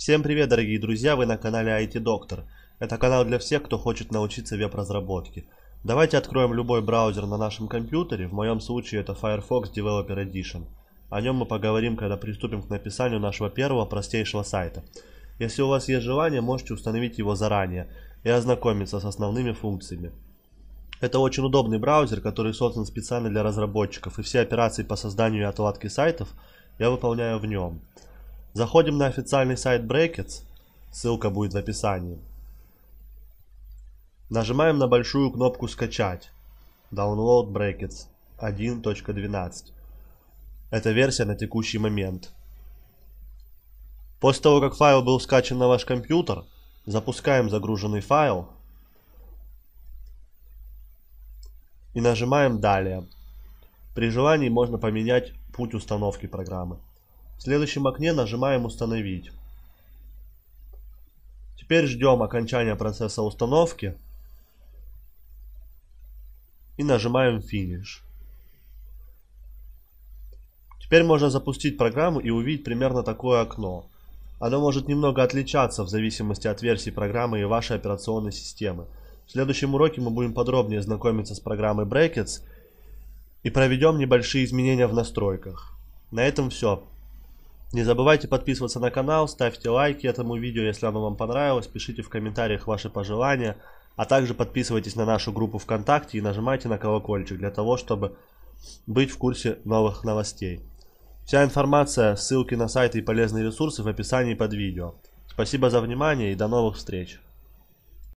Всем привет, дорогие друзья, вы на канале IT Доктор. Это канал для всех, кто хочет научиться веб-разработке. Давайте откроем любой браузер на нашем компьютере, в моем случае это Firefox Developer Edition. О нем мы поговорим, когда приступим к написанию нашего первого простейшего сайта. Если у вас есть желание, можете установить его заранее и ознакомиться с основными функциями. Это очень удобный браузер, который создан специально для разработчиков, и все операции по созданию и отладке сайтов я выполняю в нем. Заходим на официальный сайт Breakits, ссылка будет в описании. Нажимаем на большую кнопку «Скачать» Download Breakits 1.12. Это версия на текущий момент. После того, как файл был скачан на ваш компьютер, запускаем загруженный файл и нажимаем «Далее». При желании можно поменять путь установки программы. В следующем окне нажимаем «Установить». Теперь ждем окончания процесса установки и нажимаем «Финиш». Теперь можно запустить программу и увидеть примерно такое окно. Оно может немного отличаться в зависимости от версии программы и вашей операционной системы. В следующем уроке мы будем подробнее знакомиться с программой Brackets и проведем небольшие изменения в настройках. На этом все. Не забывайте подписываться на канал, ставьте лайки этому видео, если оно вам понравилось, пишите в комментариях ваши пожелания, а также подписывайтесь на нашу группу ВКонтакте и нажимайте на колокольчик для того, чтобы быть в курсе новых новостей. Вся информация, ссылки на сайты и полезные ресурсы в описании под видео. Спасибо за внимание и до новых встреч!